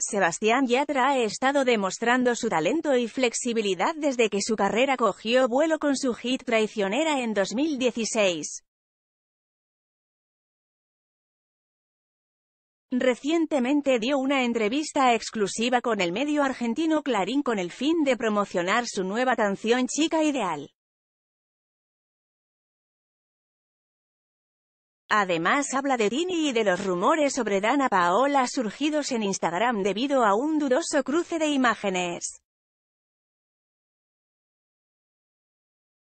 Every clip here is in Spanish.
Sebastián Yatra ha estado demostrando su talento y flexibilidad desde que su carrera cogió vuelo con su hit Traicionera en 2016. Recientemente dio una entrevista exclusiva con el medio argentino Clarín con el fin de promocionar su nueva canción Chica Ideal. Además habla de Dini y de los rumores sobre Dana Paola surgidos en Instagram debido a un dudoso cruce de imágenes.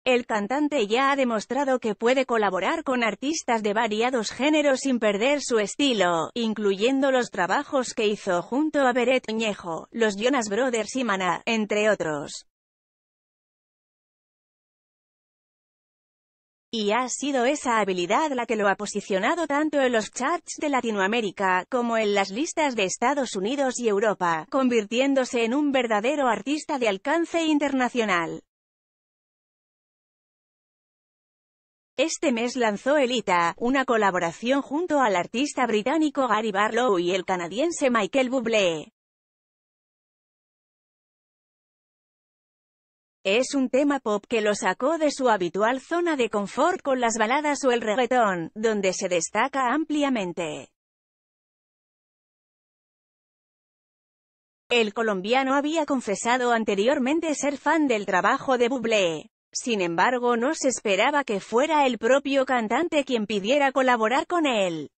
El cantante ya ha demostrado que puede colaborar con artistas de variados géneros sin perder su estilo, incluyendo los trabajos que hizo junto a Beret Ñejo, los Jonas Brothers y Mana, entre otros. Y ha sido esa habilidad la que lo ha posicionado tanto en los charts de Latinoamérica, como en las listas de Estados Unidos y Europa, convirtiéndose en un verdadero artista de alcance internacional. Este mes lanzó Elita, una colaboración junto al artista británico Gary Barlow y el canadiense Michael Bublé. Es un tema pop que lo sacó de su habitual zona de confort con las baladas o el reggaetón, donde se destaca ampliamente. El colombiano había confesado anteriormente ser fan del trabajo de Bublé. Sin embargo no se esperaba que fuera el propio cantante quien pidiera colaborar con él.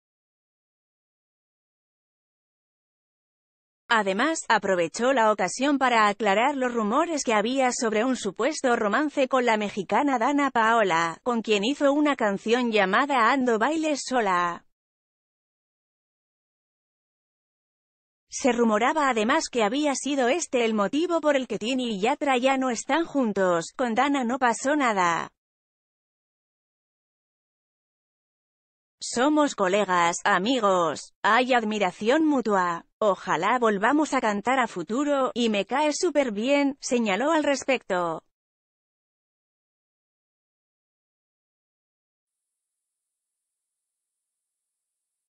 Además, aprovechó la ocasión para aclarar los rumores que había sobre un supuesto romance con la mexicana Dana Paola, con quien hizo una canción llamada Ando Bailes Sola. Se rumoraba además que había sido este el motivo por el que Tini y Yatra ya no están juntos, con Dana no pasó nada. Somos colegas, amigos, hay admiración mutua. Ojalá volvamos a cantar a futuro, y me cae súper bien, señaló al respecto.